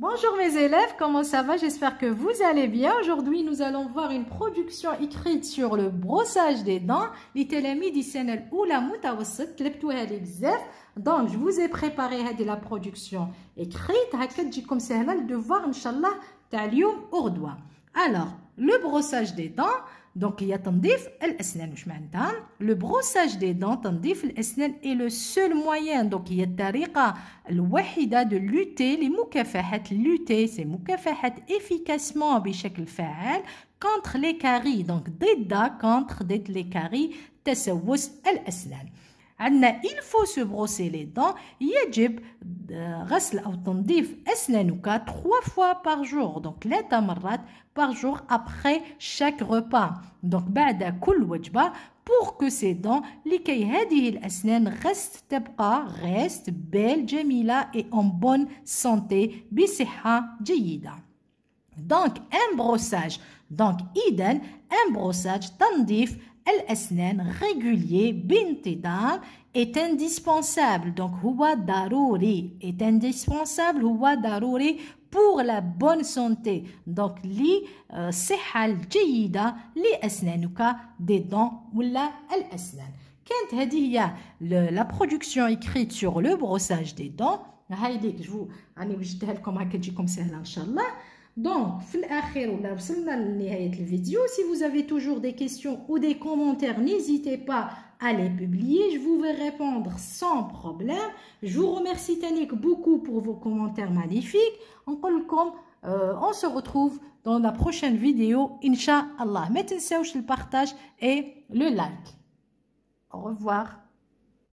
Bonjour mes élèves, comment ça va J'espère que vous allez bien. Aujourd'hui, nous allons voir une production écrite sur le brossage des dents. Donc, je vous ai préparé la production écrite. le devoir, Alors, le brossage des dents. دونك هي تنظيف الاسنان واش معناتها لو بروساج دي دون تنظيف الاسنان اي لو سول موين دونك هي الطريقه الوحيده دو لوتي لمكافحه لوتي سي مكافحه افيكاسمون بشكل فعال كونتر لي كاري دونك ضد كونتر ضد لي كاري تسوس الاسنان عندنا il faut se brosser les dents يجب غسل او تنظيف اسنانك 3 fois par jour donc 3 مرات par jour après chaque repas donc بعد كل وجبه pour que ces dents لكي هذه الأسنان reste تبقى reste belle جميلة et en bonne santé بصحة جيدة Donc, un brossage. Donc, iden un brossage, tandif, الأسنان régulier بانتظام est indispensable donc huwa daruri est indispensable huwa daruri pour la bonne santé donc li صحه الجيده لاسنانك ددون ولا الاسنان كانت هذه هي la production écrite sur le brossage des dents هاي ليك جو راني وجدتها لكم هكا تجيكم سهله ان شاء الله donc, vidéo. Si vous avez toujours des questions ou des commentaires, n'hésitez pas à les publier. Je vous vais répondre sans problème. Je vous remercie, Tanik, beaucoup pour vos commentaires magnifiques. comme euh, on se retrouve dans la prochaine vidéo, Inch'Allah. Mettez le partage et le like. Au revoir.